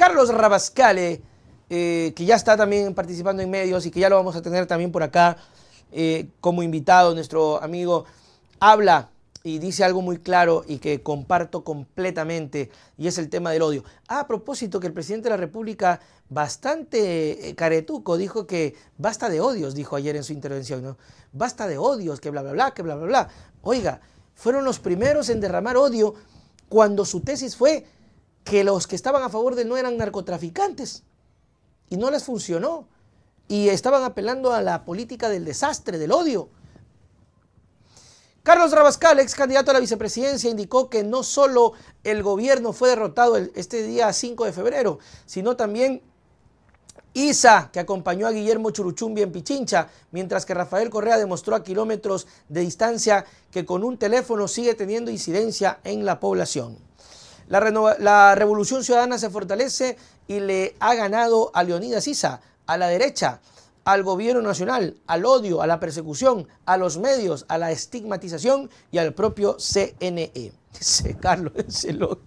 Carlos Rabascale, eh, que ya está también participando en medios y que ya lo vamos a tener también por acá eh, como invitado, nuestro amigo, habla y dice algo muy claro y que comparto completamente, y es el tema del odio. a propósito, que el presidente de la República, bastante eh, caretuco, dijo que basta de odios, dijo ayer en su intervención, ¿no? Basta de odios, que bla, bla, bla, que bla, bla, bla. Oiga, fueron los primeros en derramar odio cuando su tesis fue que los que estaban a favor de no eran narcotraficantes y no les funcionó y estaban apelando a la política del desastre, del odio. Carlos Rabascal, ex candidato a la vicepresidencia, indicó que no solo el gobierno fue derrotado este día 5 de febrero, sino también Isa, que acompañó a Guillermo Churuchumbi en Pichincha, mientras que Rafael Correa demostró a kilómetros de distancia que con un teléfono sigue teniendo incidencia en la población. La, revolución ciudadana se fortalece y le ha ganado a Leonidas sisa a la derecha, al gobierno nacional, al odio, a la persecución, a los medios, a la estigmatización y al propio CNE. Carlos, ese loco.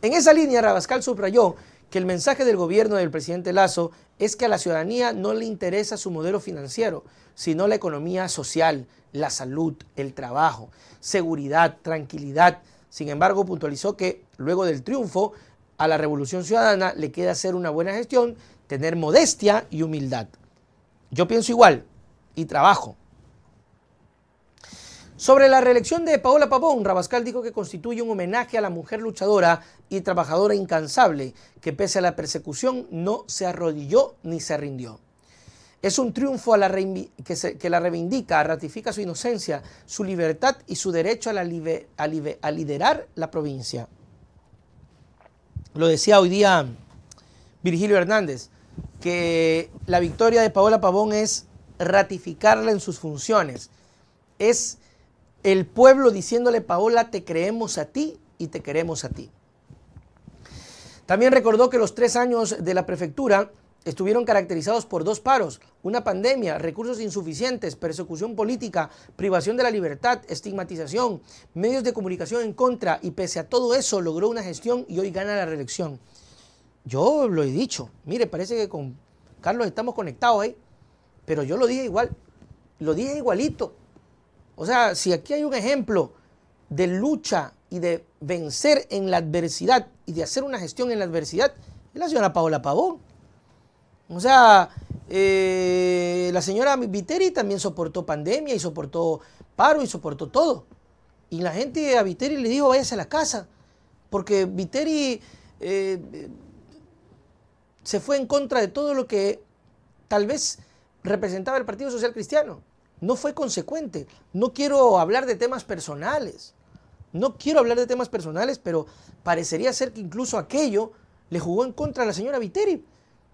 En esa línea, Rabascal subrayó que el mensaje del gobierno del presidente Lazo es que a la ciudadanía no le interesa su modelo financiero, sino la economía social, la salud, el trabajo, seguridad, tranquilidad, sin embargo, puntualizó que luego del triunfo a la Revolución Ciudadana le queda hacer una buena gestión, tener modestia y humildad. Yo pienso igual y trabajo. Sobre la reelección de Paola Pavón, Rabascal dijo que constituye un homenaje a la mujer luchadora y trabajadora incansable, que pese a la persecución no se arrodilló ni se rindió. Es un triunfo que, la reivindica, ratifica su inocencia, su libertad y su derecho a, a liderar la provincia. Lo decía hoy día Virgilio Hernández, que la victoria de Paola Pavón es ratificarla en sus funciones. Es el pueblo diciéndole, Paola, te creemos a ti y te queremos a ti. También recordó que los tres años de la prefectura estuvieron caracterizados por dos paros, una pandemia, recursos insuficientes, persecución política, privación de la libertad, estigmatización, medios de comunicación en contra y pese a todo eso logró una gestión y hoy gana la reelección. Yo lo he dicho, mire, parece que con Carlos estamos conectados ahí, ¿eh? pero yo lo dije igual, lo dije igualito. O sea, si aquí hay un ejemplo de lucha y de vencer en la adversidad y de hacer una gestión en la adversidad, es la señora Paola Pavón. O sea, eh, la señora Viteri también soportó pandemia y soportó paro y soportó todo. Y la gente a Viteri le dijo, váyase a la casa, porque Viteri eh, se fue en contra de todo lo que tal vez representaba el Partido Social Cristiano. No fue consecuente. No quiero hablar de temas personales. No quiero hablar de temas personales, pero parecería ser que incluso aquello le jugó en contra a la señora Viteri.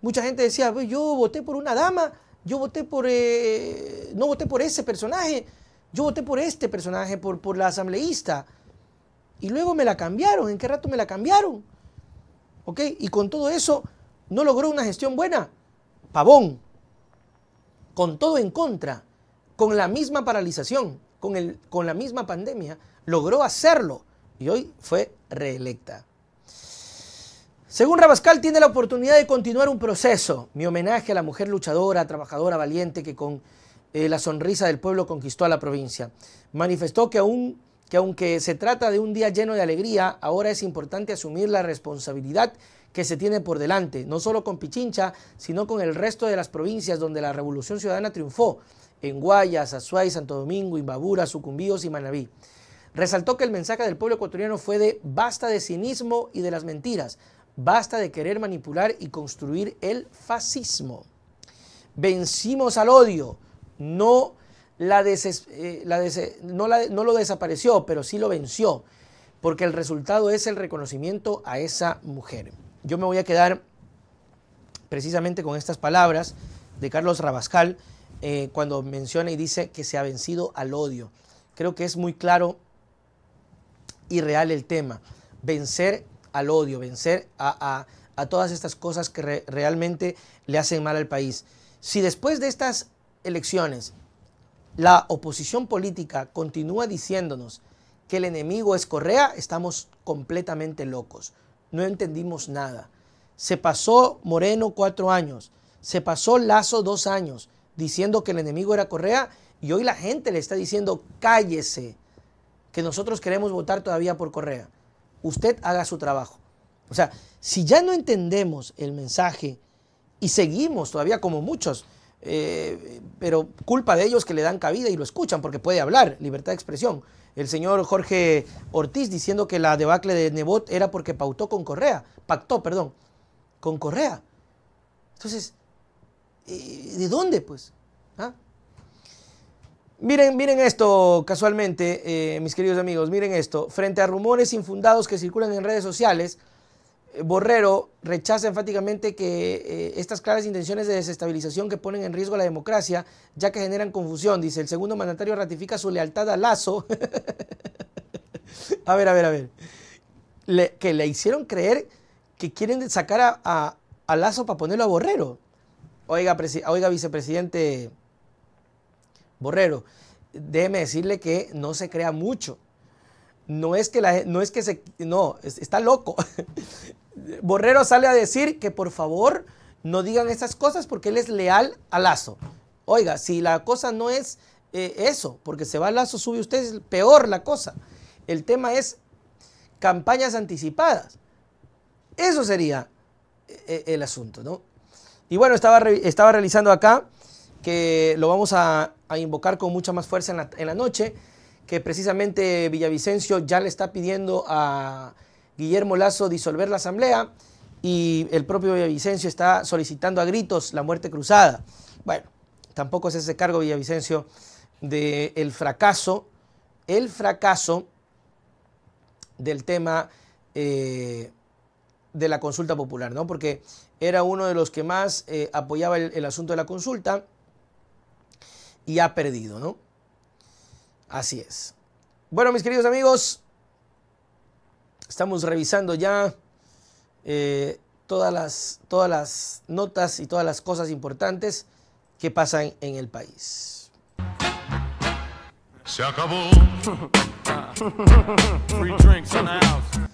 Mucha gente decía, yo voté por una dama, yo voté por, eh, no voté por ese personaje, yo voté por este personaje, por, por la asambleísta. Y luego me la cambiaron, ¿en qué rato me la cambiaron? ¿Ok? Y con todo eso no logró una gestión buena. Pavón, con todo en contra, con la misma paralización, con, el, con la misma pandemia, logró hacerlo y hoy fue reelecta. Según Rabascal, tiene la oportunidad de continuar un proceso. Mi homenaje a la mujer luchadora, trabajadora, valiente, que con eh, la sonrisa del pueblo conquistó a la provincia. Manifestó que, que aunque se trata de un día lleno de alegría, ahora es importante asumir la responsabilidad que se tiene por delante, no solo con Pichincha, sino con el resto de las provincias donde la revolución ciudadana triunfó, en Guayas, Azuay, Santo Domingo, Imbabura, Sucumbíos y Manabí. Resaltó que el mensaje del pueblo ecuatoriano fue de basta de cinismo y de las mentiras, Basta de querer manipular y construir el fascismo. Vencimos al odio, eh, no, la no, lo desapareció, pero sí lo venció, porque el resultado es el reconocimiento a esa mujer. Yo me voy a quedar precisamente con estas palabras de Carlos Rabascal eh, cuando menciona y dice que se ha vencido al odio. Creo que es muy claro y real el tema. Vencer al odio, vencer a, todas estas cosas que realmente le hacen mal al país. Si después de estas elecciones la oposición política continúa diciéndonos que el enemigo es Correa, estamos completamente locos. No entendimos nada. Se pasó Moreno cuatro años, se pasó Lazo dos años diciendo que el enemigo era Correa y hoy la gente le está diciendo cállese, que nosotros queremos votar todavía por Correa usted haga su trabajo. O sea, si ya no entendemos el mensaje y seguimos todavía como muchos, eh, pero culpa de ellos que le dan cabida y lo escuchan porque puede hablar, libertad de expresión. El señor Jorge Ortiz diciendo que la debacle de Nebot era porque pautó con Correa, pactó, perdón, con Correa. Entonces, eh, ¿de dónde pues? ¿Ah? Miren, esto casualmente, eh, mis queridos amigos, miren esto. Frente a rumores infundados que circulan en redes sociales, eh, Borrero rechaza enfáticamente que eh, estas claras intenciones de desestabilización que ponen en riesgo la democracia, ya que generan confusión, dice, el segundo mandatario ratifica su lealtad a Lazo. a ver, a ver, a ver. que le hicieron creer que quieren sacar a, Lazo para ponerlo a Borrero. Oiga, oiga vicepresidente Borrero, déjeme decirle que no se crea mucho. No es que, la, no es que se... No, está loco. Borrero sale a decir que por favor no digan esas cosas porque él es leal a Lazo. Oiga, si la cosa no es eh, eso, porque se va Lazo, sube usted, es peor la cosa. El tema es campañas anticipadas. Eso sería eh, eh, el asunto, ¿no? Y bueno, estaba, estaba realizando acá que lo vamos a, invocar con mucha más fuerza en la, noche, que precisamente Villavicencio ya le está pidiendo a Guillermo Lazo disolver la asamblea y el propio Villavicencio está solicitando a gritos la muerte cruzada. Bueno, tampoco es ese cargo Villavicencio del fracaso, el fracaso del tema eh, de la consulta popular, ¿no? Porque era uno de los que más eh, apoyaba el asunto de la consulta y ha perdido, ¿no? Así es. Bueno, mis queridos amigos, estamos revisando ya eh, todas, las, todas las notas y todas las cosas importantes que pasan en el país. Se acabó.